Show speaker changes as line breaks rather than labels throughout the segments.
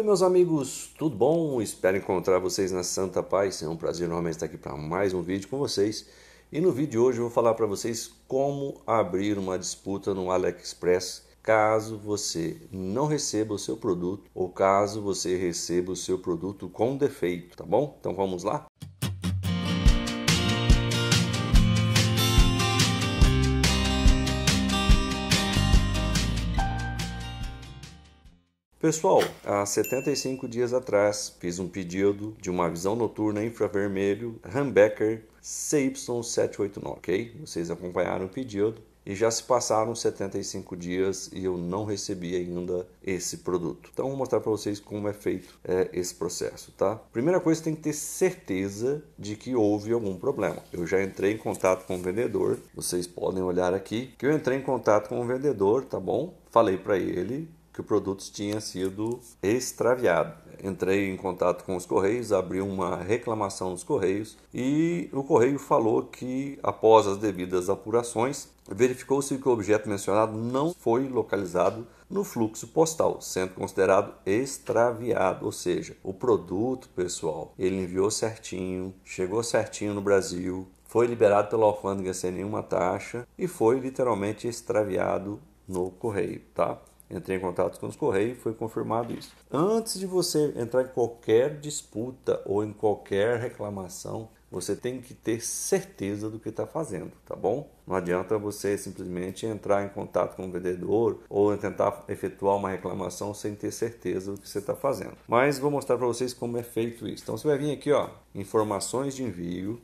Oi, meus amigos, tudo bom? Espero encontrar vocês na Santa Paz. É um prazer enorme estar aqui para mais um vídeo com vocês. E no vídeo de hoje eu vou falar para vocês como abrir uma disputa no AliExpress caso você não receba o seu produto ou caso você receba o seu produto com defeito, tá bom? Então vamos lá? Pessoal, há 75 dias atrás fiz um pedido de uma visão noturna infravermelho Humbecker CY789, ok? Vocês acompanharam o pedido e já se passaram 75 dias e eu não recebi ainda esse produto. Então vou mostrar para vocês como é feito é, esse processo, tá? Primeira coisa, tem que ter certeza de que houve algum problema. Eu já entrei em contato com o vendedor, vocês podem olhar aqui que eu entrei em contato com o vendedor, tá bom? Falei para ele que o produto tinha sido extraviado. Entrei em contato com os Correios, abri uma reclamação nos Correios e o Correio falou que, após as devidas apurações, verificou-se que o objeto mencionado não foi localizado no fluxo postal, sendo considerado extraviado, ou seja, o produto pessoal. Ele enviou certinho, chegou certinho no Brasil, foi liberado pela alfândega sem nenhuma taxa e foi literalmente extraviado no correio, tá? Entrei em contato com os Correios e foi confirmado isso. Antes de você entrar em qualquer disputa ou em qualquer reclamação, você tem que ter certeza do que está fazendo, tá bom? Não adianta você simplesmente entrar em contato com o vendedor ou tentar efetuar uma reclamação sem ter certeza do que você está fazendo. Mas vou mostrar para vocês como é feito isso. Então você vai vir aqui, ó, informações de envio.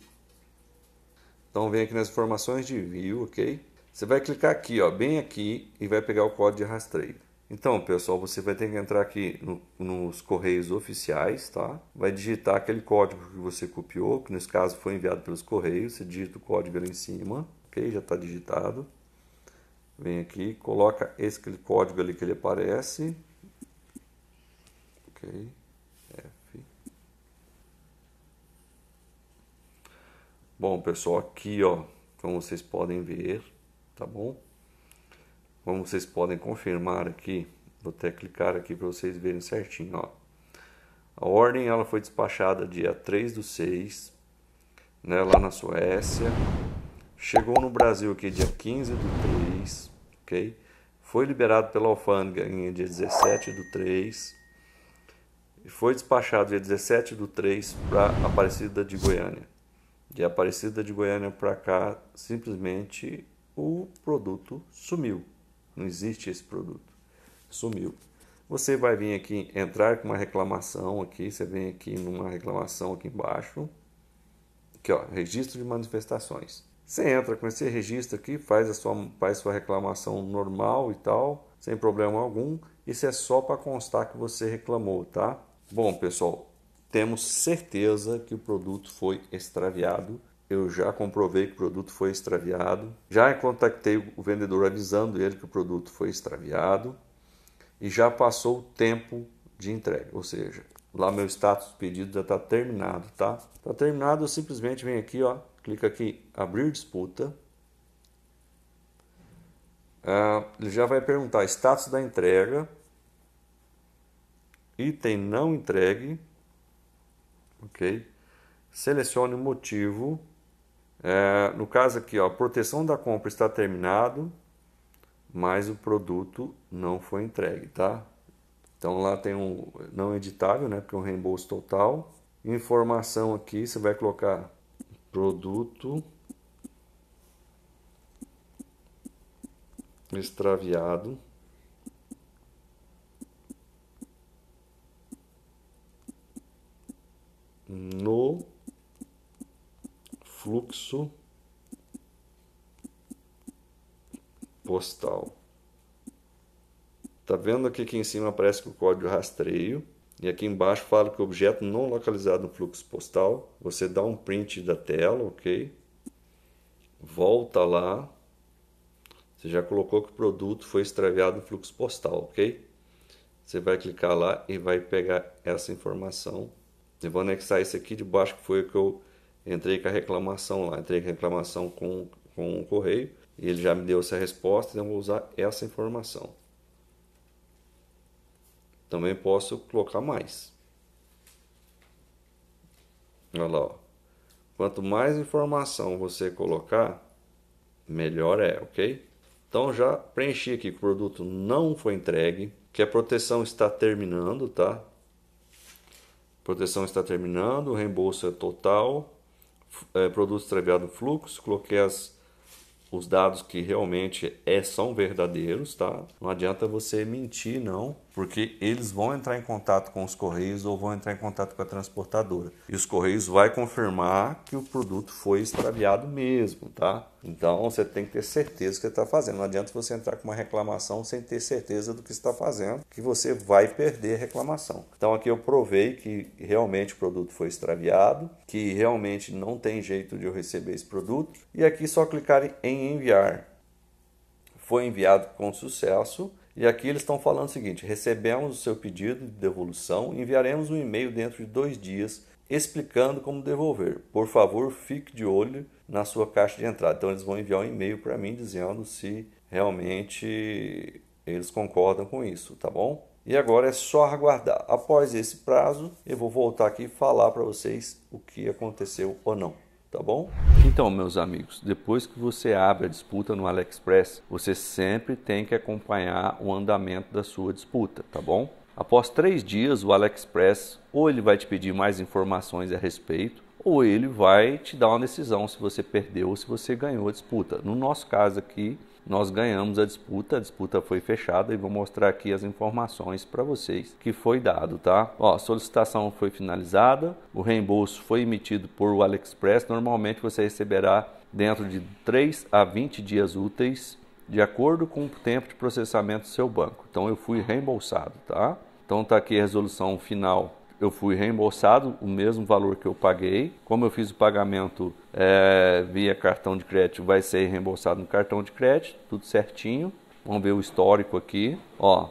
Então vem aqui nas informações de envio, ok? Você vai clicar aqui, ó, bem aqui, e vai pegar o código de rastreio. Então, pessoal, você vai ter que entrar aqui no, nos correios oficiais, tá? Vai digitar aquele código que você copiou, que nesse caso foi enviado pelos correios. Você digita o código ali em cima, ok? Já está digitado. Vem aqui, coloca esse código ali que ele aparece. Ok, F. Bom, pessoal, aqui, ó, como vocês podem ver, tá bom? Como vocês podem confirmar aqui, vou até clicar aqui para vocês verem certinho, ó. A ordem ela foi despachada dia 3 do 6, né, lá na Suécia. Chegou no Brasil aqui dia 15 do 3, ok? Foi liberado pela alfândega em dia 17 do 3. Foi despachado dia 17 do 3 para Aparecida de Goiânia. De Aparecida de Goiânia para cá, simplesmente o produto sumiu. Não existe esse produto. Sumiu. Você vai vir aqui entrar com uma reclamação aqui, você vem aqui numa reclamação aqui embaixo. Aqui, ó, registro de manifestações. Você entra com esse registro aqui, faz a sua faz sua reclamação normal e tal, sem problema algum. Isso é só para constar que você reclamou, tá? Bom, pessoal, temos certeza que o produto foi extraviado eu já comprovei que o produto foi extraviado, já contactei o vendedor avisando ele que o produto foi extraviado e já passou o tempo de entrega, ou seja, lá meu status pedido já está terminado, tá? Está terminado, eu simplesmente venho aqui, ó, clica aqui, abrir disputa. Ah, ele já vai perguntar status da entrega, item não entregue, ok? Selecione o motivo é, no caso aqui, ó, proteção da compra está terminado, mas o produto não foi entregue, tá? Então lá tem um não editável, né? Porque é um reembolso total. Informação aqui, você vai colocar produto extraviado. fluxo postal. Tá vendo aqui que em cima aparece que o código rastreio e aqui embaixo fala que o objeto não localizado no fluxo postal, você dá um print da tela, OK? Volta lá. Você já colocou que o produto foi extraviado no fluxo postal, OK? Você vai clicar lá e vai pegar essa informação. Eu vou anexar isso aqui de baixo que foi o que eu Entrei com a reclamação lá, entrei com a reclamação com, com o correio e ele já me deu essa resposta, então eu vou usar essa informação. Também posso colocar mais. Olha lá, ó. quanto mais informação você colocar, melhor é, ok? Então já preenchi aqui que o produto não foi entregue, que a proteção está terminando, tá? Proteção está terminando, o reembolso é total é, produto trevado fluxo, coloquei as, os dados que realmente é, são verdadeiros, tá? Não adianta você mentir, não, porque eles vão entrar em contato com os correios ou vão entrar em contato com a transportadora. E os correios vai confirmar que o produto foi extraviado mesmo, tá? Então você tem que ter certeza do que está fazendo. Não adianta você entrar com uma reclamação sem ter certeza do que está fazendo, que você vai perder a reclamação. Então aqui eu provei que realmente o produto foi extraviado, que realmente não tem jeito de eu receber esse produto. E aqui só clicar em enviar. Foi enviado com sucesso e aqui eles estão falando o seguinte: recebemos o seu pedido de devolução, enviaremos um e-mail dentro de dois dias explicando como devolver. Por favor, fique de olho na sua caixa de entrada. Então eles vão enviar um e-mail para mim dizendo se realmente eles concordam com isso, tá bom? E agora é só aguardar. Após esse prazo, eu vou voltar aqui e falar para vocês o que aconteceu ou não tá bom? Então, meus amigos, depois que você abre a disputa no AliExpress, você sempre tem que acompanhar o andamento da sua disputa, tá bom? Após três dias, o AliExpress ou ele vai te pedir mais informações a respeito, ou ele vai te dar uma decisão se você perdeu ou se você ganhou a disputa. No nosso caso aqui, nós ganhamos a disputa, a disputa foi fechada e vou mostrar aqui as informações para vocês que foi dado, tá? Ó, a solicitação foi finalizada, o reembolso foi emitido por o AliExpress. Normalmente você receberá dentro de 3 a 20 dias úteis, de acordo com o tempo de processamento do seu banco. Então eu fui reembolsado, tá? Então tá aqui a resolução final eu fui reembolsado o mesmo valor que eu paguei. Como eu fiz o pagamento é, via cartão de crédito, vai ser reembolsado no cartão de crédito, tudo certinho. Vamos ver o histórico aqui. Ó,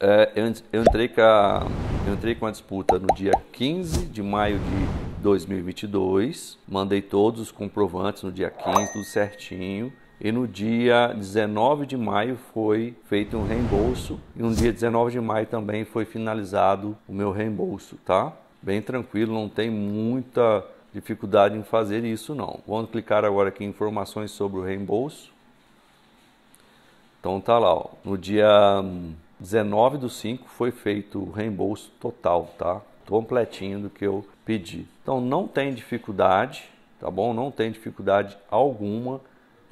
é, eu, eu, entrei com a, eu entrei com a disputa no dia 15 de maio de 2022. Mandei todos os comprovantes no dia 15, tudo certinho. E no dia 19 de maio foi feito um reembolso e no dia 19 de maio também foi finalizado o meu reembolso, tá? Bem tranquilo, não tem muita dificuldade em fazer isso não. Vamos clicar agora aqui em informações sobre o reembolso. Então tá lá, ó. no dia 19 hum, do 5 foi feito o reembolso total, tá? Completinho do que eu pedi. Então não tem dificuldade, tá bom? Não tem dificuldade alguma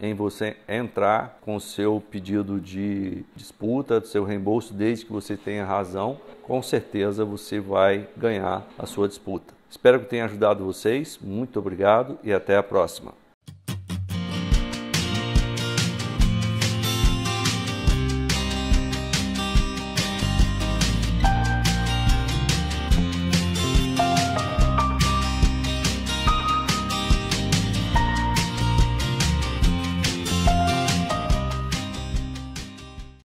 em você entrar com o seu pedido de disputa, do seu reembolso, desde que você tenha razão, com certeza você vai ganhar a sua disputa. Espero que tenha ajudado vocês. Muito obrigado e até a próxima.